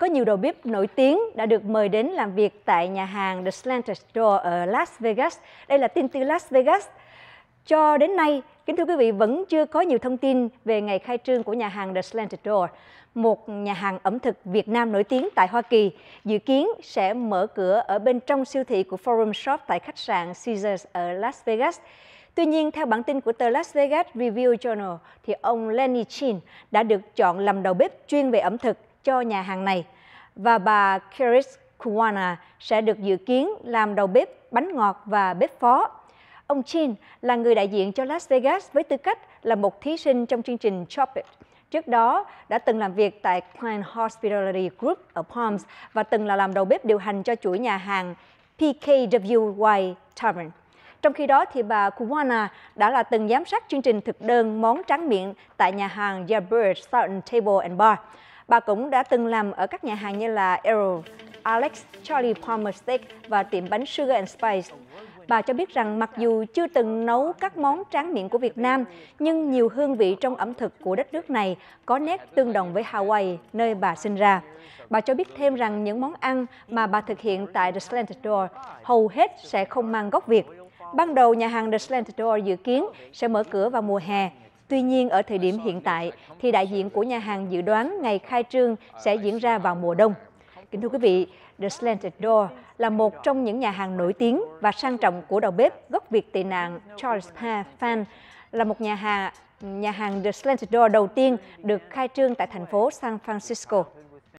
Có nhiều đầu bếp nổi tiếng đã được mời đến làm việc tại nhà hàng The Slanted Door ở Las Vegas. Đây là tin từ Las Vegas. Cho đến nay, kính thưa quý vị vẫn chưa có nhiều thông tin về ngày khai trương của nhà hàng The Slanted Door, một nhà hàng ẩm thực Việt Nam nổi tiếng tại Hoa Kỳ, dự kiến sẽ mở cửa ở bên trong siêu thị của Forum Shop tại khách sạn Caesars ở Las Vegas. Tuy nhiên, theo bản tin của tờ Las Vegas Review Journal, thì ông Lenny Chin đã được chọn làm đầu bếp chuyên về ẩm thực cho nhà hàng này và bà Keris Kuwana sẽ được dự kiến làm đầu bếp bánh ngọt và bếp phó. Ông Chin là người đại diện cho Las Vegas với tư cách là một thí sinh trong chương trình Chop It. Trước đó đã từng làm việc tại Klein Hospitality Group ở Palms và từng là làm đầu bếp điều hành cho chuỗi nhà hàng PKWY Tavern. Trong khi đó thì bà Kuwana đã là từng giám sát chương trình thực đơn món tráng miệng tại nhà hàng Jaybird Southern Table and Bar. Bà cũng đã từng làm ở các nhà hàng như là Errol, Alex, Charlie Palmer Steak và tiệm bánh Sugar and Spice. Bà cho biết rằng mặc dù chưa từng nấu các món tráng miệng của Việt Nam, nhưng nhiều hương vị trong ẩm thực của đất nước này có nét tương đồng với Hawaii, nơi bà sinh ra. Bà cho biết thêm rằng những món ăn mà bà thực hiện tại The Slanted Door hầu hết sẽ không mang gốc Việt. Ban đầu, nhà hàng The Slanted Door dự kiến sẽ mở cửa vào mùa hè, Tuy nhiên, ở thời điểm hiện tại thì đại diện của nhà hàng dự đoán ngày khai trương sẽ diễn ra vào mùa đông. Kính thưa quý vị, The Slanted Door là một trong những nhà hàng nổi tiếng và sang trọng của đầu bếp gốc Việt tị nạn Charles P. Fan là một nhà hàng nhà hàng The Slanted Door đầu tiên được khai trương tại thành phố San Francisco.